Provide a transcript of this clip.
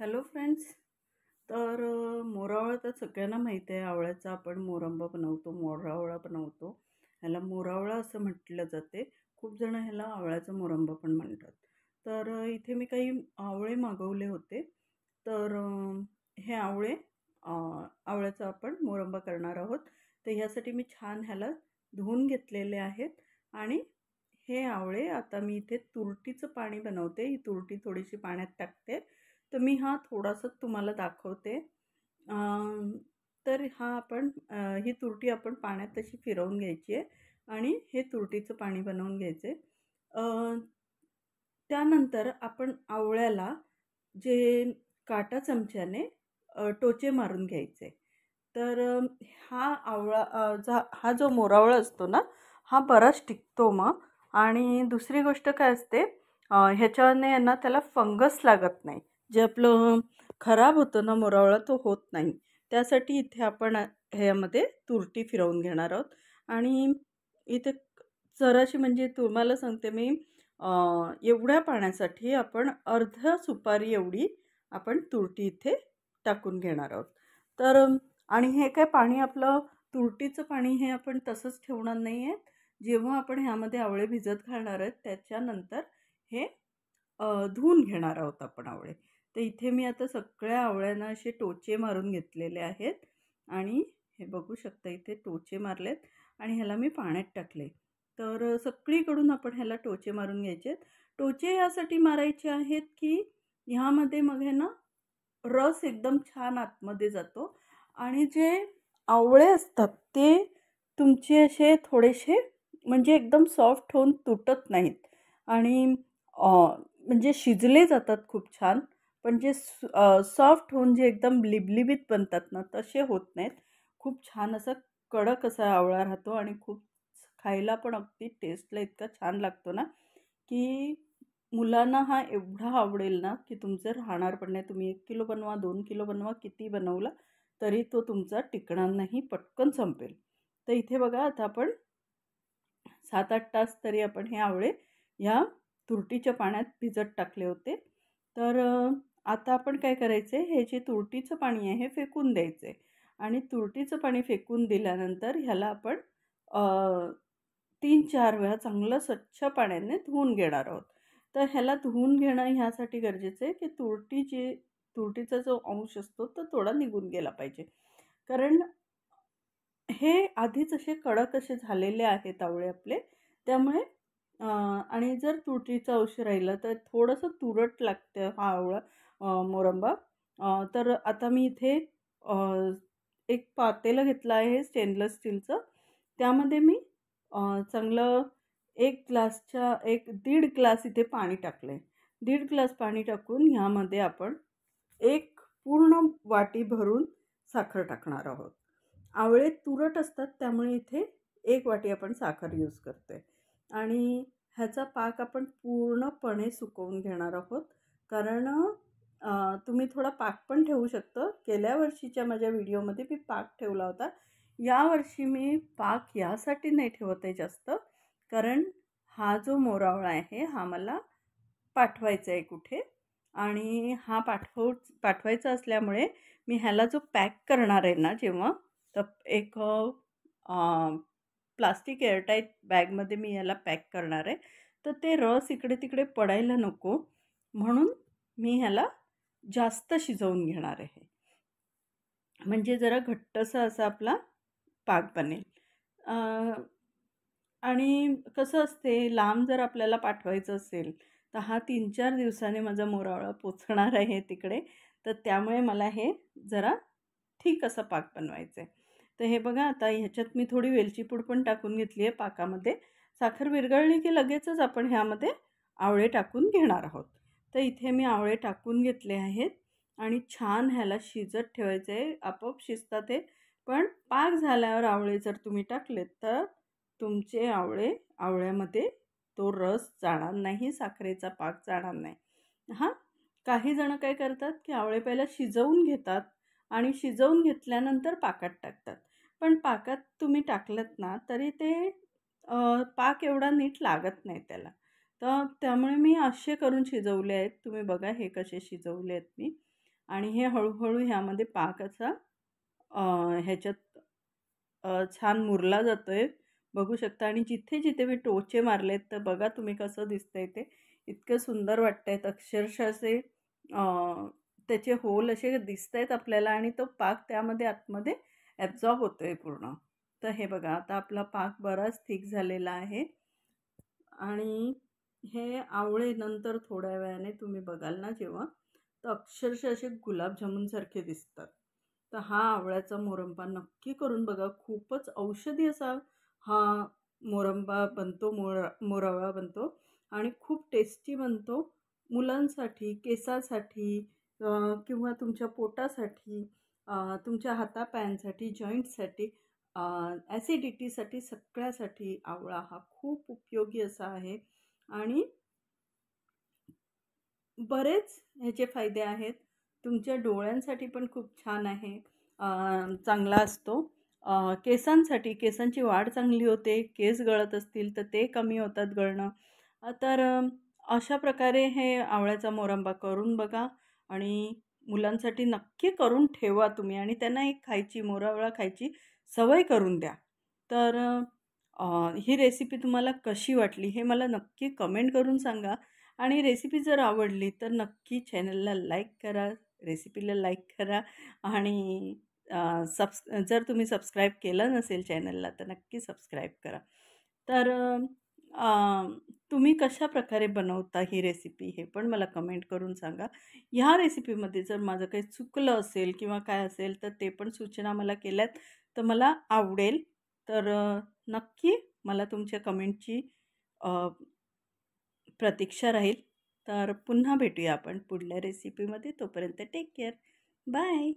hello friends तर मोरावळा तर सगळ्यांना माहिती आहे आवळ्याचा आपण मोरंब बनवतो मोरावळा बनवतो ह्याला मोरावळा असं म्हटलं जाते खूप जण ह्याला आवळ्याचा मोरंबा पण म्हणतात तर इथे मी काही आवळे मागवले होते तर हे आवळे आवळ्याचा आपण मोरंबा करणार आहोत तर ह्यासाठी मी छान ह्याला धुवून घेतलेले आहेत आणि हे आवळे आता मी इथे तुरटीचं पाणी बनवते ही तुरटी थोडीशी पाण्यात टाकते तर मी हा थोडासा तुम्हाला दाखवते तर हा आपण ही तुरटी आपण पाण्यात तशी फिरवून घ्यायची आहे आणि हे तुरटीचं पाणी बनवून घ्यायचे त्यानंतर आपण आवळ्याला जे काटा चमच्याने टोचे मारून घ्यायचे तर हा आवळा जा हा जो मोरावळा असतो ना हा बराच टिकतो मग आणि दुसरी गोष्ट काय असते ह्याच्याने यांना त्याला फंगस लागत नाही जे आपलं खराब होतं ना मोरावळा तो होत नाही त्यासाठी इथे आपण ह्यामध्ये तुरटी फिरवून घेणार आहोत आणि इथे जराशी म्हणजे तुम्हाला सांगते मी एवढ्या पाण्यासाठी आपण अर्ध सुपारी एवढी आपण तुरटी इथे टाकून घेणार आहोत तर आणि हे काय पाणी आपलं तुरटीचं पाणी हे आपण तसंच ठेवणार नाही आहेत जेव्हा आपण ह्यामध्ये आवळे भिजत घालणार आहेत त्याच्यानंतर हे धुवून घेणार आहोत आपण आवळे तर इथे मी आता सगळ्या आवळ्यांना असे टोचे मारून घेतलेले आहेत आणि हे बघू शकता इथे टोचे मारलेत आणि ह्याला मी पाण्यात टाकले तर सगळीकडून आपण ह्याला टोचे मारून घ्यायचे टोचे ह्यासाठी मारायचे आहेत की ह्यामध्ये मग हे ना रस एकदम छान आतमध्ये जातो आणि जे आवळे असतात ते तुमचे असे थोडेसे म्हणजे एकदम सॉफ्ट होऊन तुटत नाहीत आणि म्हणजे शिजले जातात खूप छान पण जे म्हणजे सॉफ्ट होऊन जे एकदम लिबलिबीत बनतात ना तसे होत नाहीत खूप छान असं कडक असा आवळा राहतो आणि खूप खायला पण अगदी टेस्टला इतका छान लागतो ना की मुलांना हा एवढा आवडेल ना की तुमचं राहणार पण नाही तुम्ही एक किलो बनवा दोन किलो बनवा किती बनवला तरी तो तुमचा टिकणार नाही पटकन संपेल तर इथे बघा आता आपण सात आठ तास तरी आपण हे आवळे ह्या तुरटीच्या पाण्यात भिजत टाकले होते तर आता आपण काय करायचे हे जे तुरटीचं पाणी आहे हे फेकून द्यायचे आणि तुरटीचं पाणी फेकून दिल्यानंतर ह्याला आपण तीन चार वेळा चांगलं स्वच्छ पाण्याने धुवून घेणार आहोत तर ह्याला धुवून घेणं ह्यासाठी गरजेचं आहे की तुरटी जे तुरटीचा जो अंश असतो तो थोडा निघून गेला पाहिजे कारण हे आधीच असे कडक असे झालेले आहेत तावळे आपले त्यामुळे आणि जर तुरटीचं अंश राहिला तर थोडंसं तुरट लागतं हा आवळा मोरंबा तर आता मी इथे एक पातेलं घेतलं आहे स्टेनलेस स्टीलचं त्यामध्ये मी चांगलं एक ग्लासच्या एक दीड ग्लास इथे पाणी टाकलं आहे दीड ग्लास पाणी टाकून ह्यामध्ये आपण एक पूर्ण वाटी भरून साखर टाकणार आहोत आवळे तुरट असतात त्यामुळे इथे एक वाटी आपण साखर यूज करते आणि ह्याचा पाक आपण पूर्णपणे सुकवून घेणार आहोत कारण तुम्ही थोडा पाक पण ठेवू शकतं गेल्या वर्षीच्या माझ्या व्हिडिओमध्ये मी पाक ठेवला होता यावर्षी मी पाक यासाठी नाही ठेवत आहे जास्त कारण हा जो मोरावळा आहे हा मला पाठवायचा आहे कुठे आणि हा पाठव पाठवायचा असल्यामुळे मी ह्याला जो पॅक करणार आहे ना जेव्हा तर एक प्लास्टिक एअरटाईट बॅगमध्ये मी याला पॅक करणार आहे तर ते रस इकडे तिकडे पडायला नको म्हणून मी ह्याला जास्त शिजवून घेणार आहे म्हणजे जरा घट्टसा असा आपला पाक बनेल आणि कसं असते लांब जर आपल्याला पाठवायचं असेल तर हा तीन चार दिवसाने माझा मोरावळा पोचणार आहे तिकडे तर त्यामुळे मला हे जरा ठीक असं पाक बनवायचं आहे तर हे बघा आता ह्याच्यात मी थोडी वेलचीपूड पण टाकून घेतली आहे पाकामध्ये साखर विरघळली की लगेचच आपण ह्यामध्ये आवळे टाकून घेणार आहोत तर इथे मी आवळे टाकून घेतले आहेत आणि छान ह्याला शिजत ठेवायचं आहे आपोआप शिजतात हे पण पाक झाल्यावर आवळे जर तुम्ही टाकलेत तर तुमचे आवळे आवळ्यामध्ये तो रस जाणार नाही साखरेचा पाक जाणार नाही हां काही जणं काय करतात की आवळे पहिला शिजवून घेतात आणि शिजवून घेतल्यानंतर पाकात टाकतात पण पाकात तुम्ही टाकलत ना तरी ते पाक एवढा नीट लागत नाही त्याला तर त्यामुळे मी असे करून शिजवले आहेत तुम्ही बघा हे कसे शिजवले आहेत मी आणि हे हळूहळू ह्यामध्ये पाक असा ह्याच्यात छान मुरला जातो आहे बघू शकता आणि जिथे जिथे मी टोचे मारलेत तर बघा तुम्ही कसं आहे ते इतकं सुंदर वाटत आहेत अक्षरशः असे त्याचे होल असे दिसत आहेत आपल्याला आणि तो पाक त्यामध्ये आतमध्ये ॲब्झॉर्ब होतो आहे पूर्ण तर हे बघा आता आपला पाक बराच थिक झालेला आहे आणि हे आवळे नंतर थोड्या वेळाने तुम्ही बघाल ना जेव्हा तर अक्षरशः असे गुलाबजामूनसारखे दिसतात तर हा आवळ्याचा मोरंबा नक्की करून बघा खूपच औषधी असा हा मोरंबा बनतो मोर मोरावा बनतो आणि खूप टेस्टी बनतो मुलांसाठी केसासाठी किंवा तुमच्या पोटासाठी तुमच्या हातापायांसाठी जॉईंटसाठी ॲसिडिटीसाठी सगळ्यासाठी आवळा हा खूप उपयोगी असा आहे आणि बरेच ह्याचे फायदे आहेत तुमच्या डोळ्यांसाठी पण खूप छान आहे चांगला असतो केसांसाठी केसांची वाढ चांगली होते केस गळत असतील तर ते कमी होतात गळणं तर अशा प्रकारे हे आवळ्याचा मोरंबा करून बघा आणि मुलांसाठी नक्की करून ठेवा तुम्ही आणि त्यांना एक खायची मोरावळा खायची सवय करून द्या तर ही रेसिपी तुम्हाला कशी वाटली हे मला नक्की कमेंट करून सांगा आणि रेसिपी जर आवडली तर नक्की चॅनलला लाईक करा रेसिपीला लाईक करा आणि सबस् जर तुम्ही सबस्क्राईब केलं नसेल चॅनलला तर नक्की सबस्क्राईब करा तर तुम्ही कशा प्रकारे बनवता ही रेसिपी हे पण मला कमेंट करून सांगा ह्या रेसिपीमध्ये जर माझं काही चुकलं असेल किंवा काय असेल तर ते पण सूचना मला केल्यात तर मला आवडेल तर नक्की मला तुमच्या कमेंटची प्रतीक्षा राहील तर पुन्हा भेटूया आपण पुढल्या रेसिपीमध्ये तोपर्यंत टेक केअर बाय